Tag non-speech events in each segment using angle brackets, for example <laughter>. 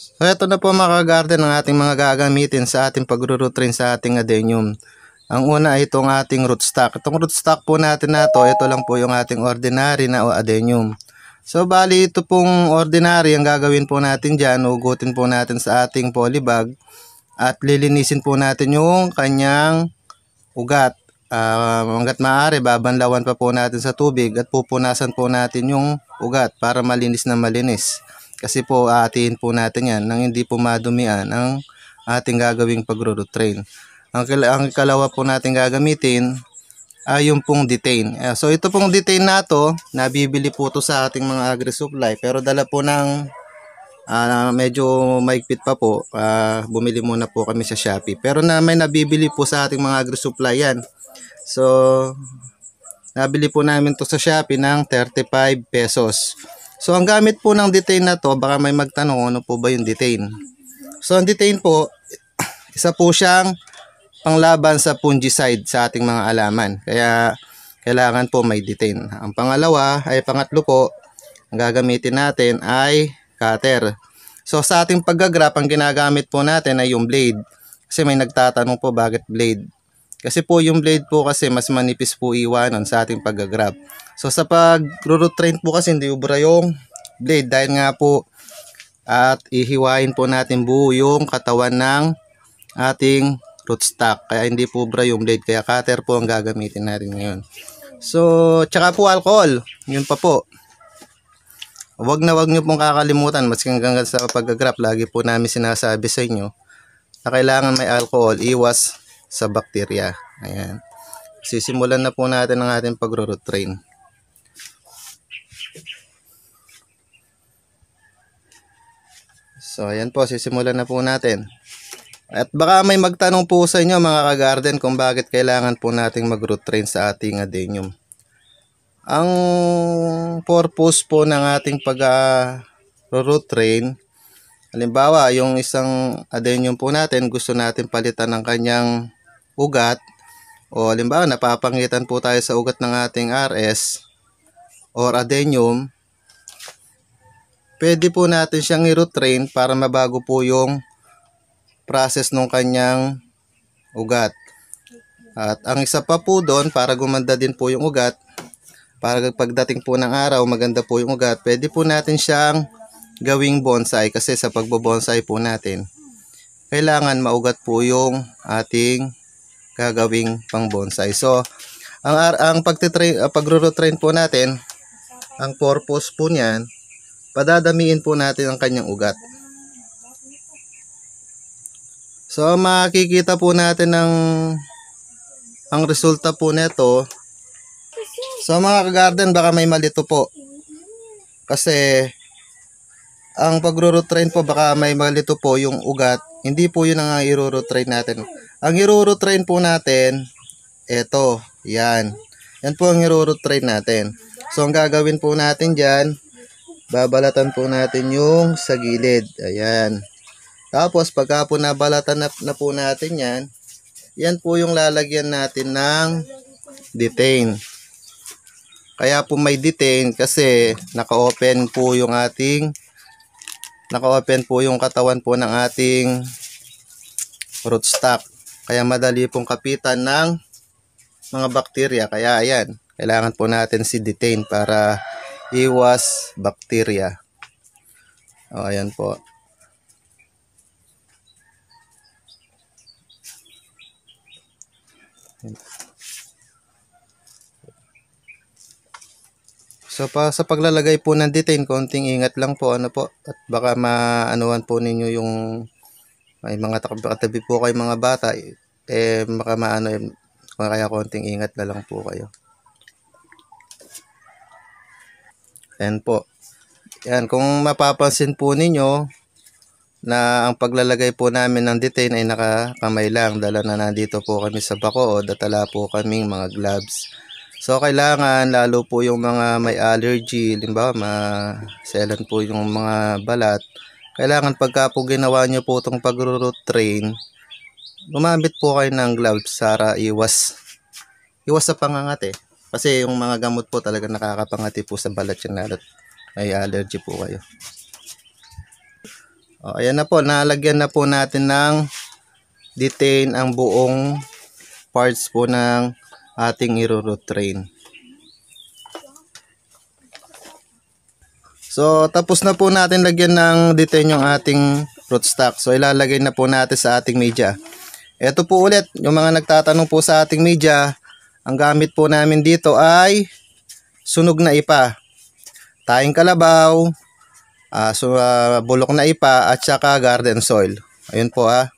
So ito na po mga garden ang ating mga gagamitin sa ating pagro-routine sa ating adenium. Ang una ay itong ating rootstock. Itong rootstock po natin na ito, ito lang po yung ating ordinary na adenium. So bali ito pong ordinary ang gagawin po natin dyan. Ugutin po natin sa ating polybag at lilinisin po natin yung kanyang ugat uh, hanggat maaari babanlawan pa po natin sa tubig at pupunasan po natin yung ugat para malinis na malinis. Kasi po aatiin po natin yan nang hindi po madumian ang ating gagawing pagro train. Ang, ang kalawa po natin gagamitin ay yung pong detain. Ah, so ito pong detain na to, nabibili po to sa ating mga agri-supply pero dala po ng uh, medyo maigpit pa po, uh, bumili muna po kami sa Shopee. Pero na may nabibili po sa ating mga agri-supply yan. So, nabili po namin to sa Shopee ng 35 pesos. So ang gamit po ng detain na to, baka may magtanong ano po ba yung detain. So ang detain po, <coughs> isa po siyang panglaban sa fungicide sa ating mga alaman. Kaya kailangan po may detain. Ang pangalawa ay pangatlo po, ang gagamitin natin ay cutter. So sa ating paggagrap, ang ginagamit po natin ay yung blade. Kasi may nagtatanong po bakit blade. Kasi po yung blade po kasi mas manipis po iwanan sa ating pag-grab. So sa pag-root train po kasi hindi ubra yung blade dahil nga po at ihiwain po natin buo yung katawan ng ating rootstock. Kaya hindi po ubra yung blade kaya cutter po ang gagamitin natin ngayon. So tsaka po alcohol, yun pa po. Huwag na huwag nyo pong kakalimutan mas hanggang sa pag-grab lagi po namin sinasabi sa inyo na kailangan may alcohol, iwas sa bakterya. Ayan. Sisimulan na po natin ang ating pagro-root train. So, ayan po, sisimulan na po natin. At baka may magtanong po sa inyo mga ka-garden kung bakit kailangan po nating mag-root train sa ating adenium. Ang purpose po ng ating pag-root train, halimbawa yung isang adenium po natin, gusto natin palitan ng kanyang ugat o halimbawa napapangitan po tayo sa ugat ng ating RS or adenium, pwede po natin siyang i-retrain para mabago po yung process ng kanyang ugat. At ang isa pa po doon para gumanda din po yung ugat, para pagdating po ng araw maganda po yung ugat, pwede po natin siyang gawing bonsai kasi sa pagbo-bonsai po natin, kailangan maugat po yung ating gagawing pang bonsai. So, ang, ang pagtitrain, uh, pagro-train po natin, ang purpose po niyan, padadamiin po natin ang kanyang ugat. So, makikita po natin ang, ang resulta po nito. So, mga garden baka may malito po. Kasi, ang pagro retrain po, baka may malito po yung ugat. Hindi po yun ang ah, i retrain natin. Ang iruro-train po natin, eto, yan. Yan po ang iruro-train natin. So, ang gagawin po natin dyan, babalatan po natin yung sa gilid. Ayan. Tapos, pagka po nabalatan na, na po natin yan, yan po yung lalagyan natin ng detain. Kaya po may detain kasi naka-open po yung ating naka-open po yung katawan po ng ating rootstock. Kaya madali pong kapitan ng mga bakterya. Kaya ayan, kailangan po natin si detain para iwas bakterya. oh ayan po. So pa, sa paglalagay po ng detain, konting ingat lang po ano po at baka maanuan po ninyo yung may mga katabi po kayo mga bata, eh makamaano eh, eh, kung eh, kaya konting ingat na lang po kayo. Ayan po. Ayan, kung mapapansin po ninyo na ang paglalagay po namin ng detain ay nakakamay lang dala na nandito po kami sa bako o datala po kaming mga gloves. So, kailangan lalo po yung mga may allergy, limbawa, maselan po yung mga balat, kailangan pagka po ginawa nyo po itong pagro root train, gumamit po kayo ng gloves para iwas, iwas sa pangangate. Eh. Kasi yung mga gamot po talaga nakakapangati po sa balat yung nalat. May allergy po kayo. O, ayan na po, nalagyan na po natin ng detain ang buong parts po ng ating iroroot train. So, tapos na po natin lagyan ng detain yung ating rootstock. So, ilalagay na po natin sa ating media. Ito po ulit, yung mga nagtatanong po sa ating media, ang gamit po namin dito ay sunog na ipa, tayong kalabaw, uh, so, uh, bulok na ipa, at saka garden soil. Ayun po ha.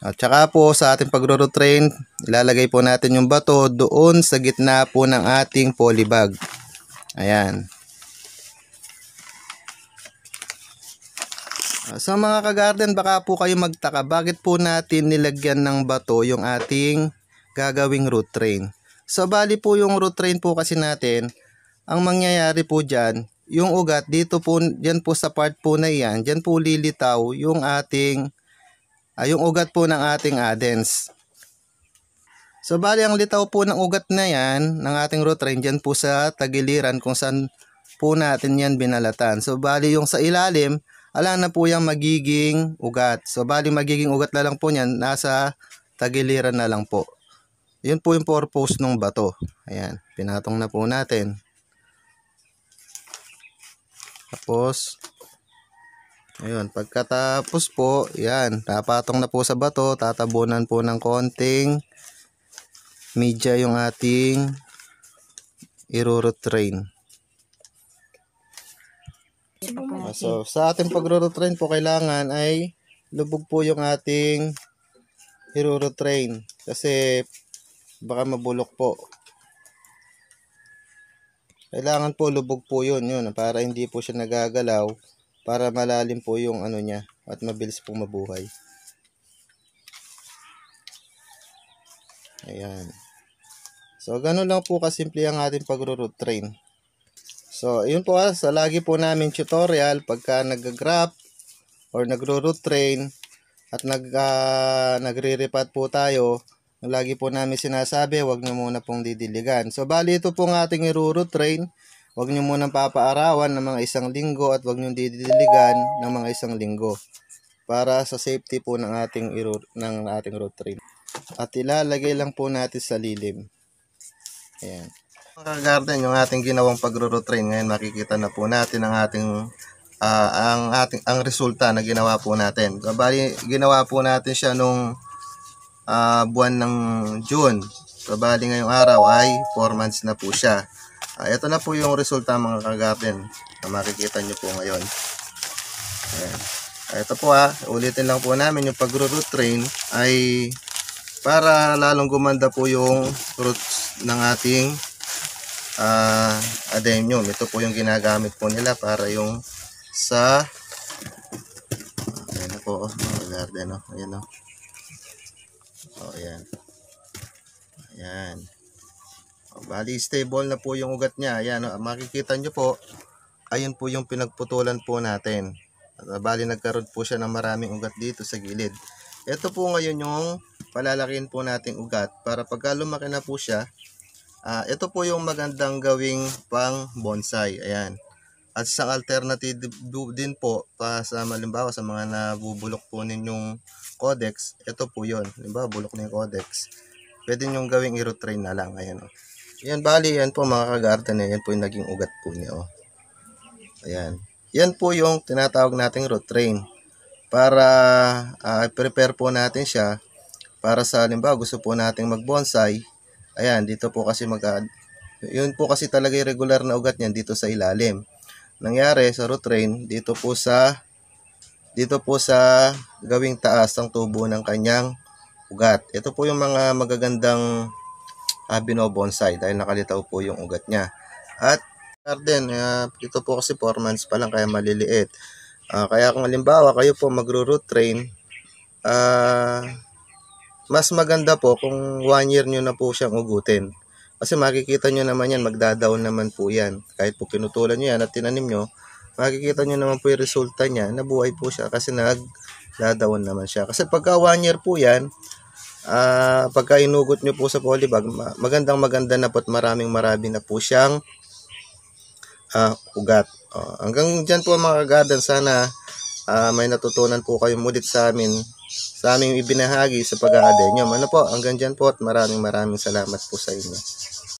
Ah. At saka po sa ating pagro-train, ilalagay po natin yung bato doon sa gitna po ng ating polybag. Ayan. Sa mga kagarden, baka po kayo magtaka, bakit po natin nilagyan ng bato yung ating gagawing root train? So bali po yung root train po kasi natin, ang mangyayari po dyan, yung ugat dito po, dyan po sa part po na yan, dyan po lilitaw yung ating, ay, ah, yung ugat po ng ating adens. So bali ang litaw po ng ugat na yan, ng ating root train, dyan po sa tagiliran kung saan po natin yan binalatan. So bali yung sa ilalim, ala na po yung magiging ugat. So, bali magiging ugat na lang po niyan, nasa tagiliran na lang po. Yun po yung purpose ng bato. Ayan, pinatong na po natin. Tapos, ayun, pagkatapos po, yan, tapatong na po sa bato, tatabunan po ng konting media yung ating irurot train. So, sa ating pagro-train po, kailangan ay lubog po yung ating hiro-train. Kasi, baka mabulok po. Kailangan po lubog po yun, yun, para hindi po siya nagagalaw, para malalim po yung ano niya, at mabilis po mabuhay. Ayan. So, ganun lang po kasimple ang ating pagro-root train. So, yun po ha, ah, sa lagi po namin tutorial pagka nag-graph or nagro-root train at nag, uh, nagre-repat po tayo, lagi po namin sinasabi, wag nyo muna pong didiligan. So, bali ito po ng ating i-root train. Wag nyo muna papaarawan ng mga isang linggo at wag nyo didiligan ng mga isang linggo para sa safety po ng ating, ng ating root train. At ilalagay lang po natin sa lilim. Ayan. Mga garden, yung ating ginawang pagro-rotrain ngayon makikita na po natin ang ating uh, ang ating ang resulta na ginawa po natin. Kabali ginawa po natin siya nung uh, buwan ng June. Kabali ngayong araw ay 4 months na po siya. Uh, ito na po yung resulta mga kagarden na makikita nyo po ngayon. Ayan. Uh, ito po ha, ulitin lang po namin yung pagro-root train ay para lalong gumanda po yung roots ng ating uh, ah, adenium. Ito po yung ginagamit po nila para yung sa ayan po, oh, garden, oh, ayan, oh. Oh, ayan. Ayan. Oh, bali, stable na po yung ugat niya. Ayan, oh, makikita nyo po, ayun po yung pinagputulan po natin. Ah, bali, nagkaroon po siya ng maraming ugat dito sa gilid. Ito po ngayon yung palalakiin po nating ugat para pagka lumaki na po siya, Uh, ito po yung magandang gawing pang bonsai. Ayan. At isang alternative din po pa sa malimbawa sa mga nabubulok po ninyong codex, ito po yon Halimbawa, bulok na yung codex. Pwede nyong gawing i-retrain na lang. Ayan o. Oh. Yan, bali, yan po mga kagarten. Yan po yung naging ugat po niya. O. Oh. Ayan. Yan po yung tinatawag nating root train. Para uh, ah, prepare po natin siya para sa halimbawa gusto po nating mag-bonsai Ayan, dito po kasi mag Yun po kasi talaga yung regular na ugat niyan dito sa ilalim. Nangyari sa root train, dito po sa dito po sa gawing taas ng tubo ng kanyang ugat. Ito po yung mga magagandang uh, binobonsai dahil nakalitaw po yung ugat niya. At garden, uh, ah, dito po kasi 4 months pa lang kaya maliliit. Uh, kaya kung halimbawa kayo po magro-root train, uh, mas maganda po kung 1 year nyo na po siyang ugutin. Kasi makikita nyo naman yan, magdadaon naman po yan. Kahit po kinutulan nyo yan at tinanim nyo, makikita nyo naman po yung resulta niya, nabuhay po siya kasi nagdadaon naman siya. Kasi pagka 1 year po yan, uh, pagka inugot nyo po sa polybag, magandang maganda na po at maraming marami na po siyang uh, ugat. Uh, hanggang dyan po mga garden, sana uh, may natutunan po kayo mulit sa amin sa aming ibinahagi sa pag-aaday nyo. Ano po, hanggang dyan po at maraming maraming salamat po sa inyo.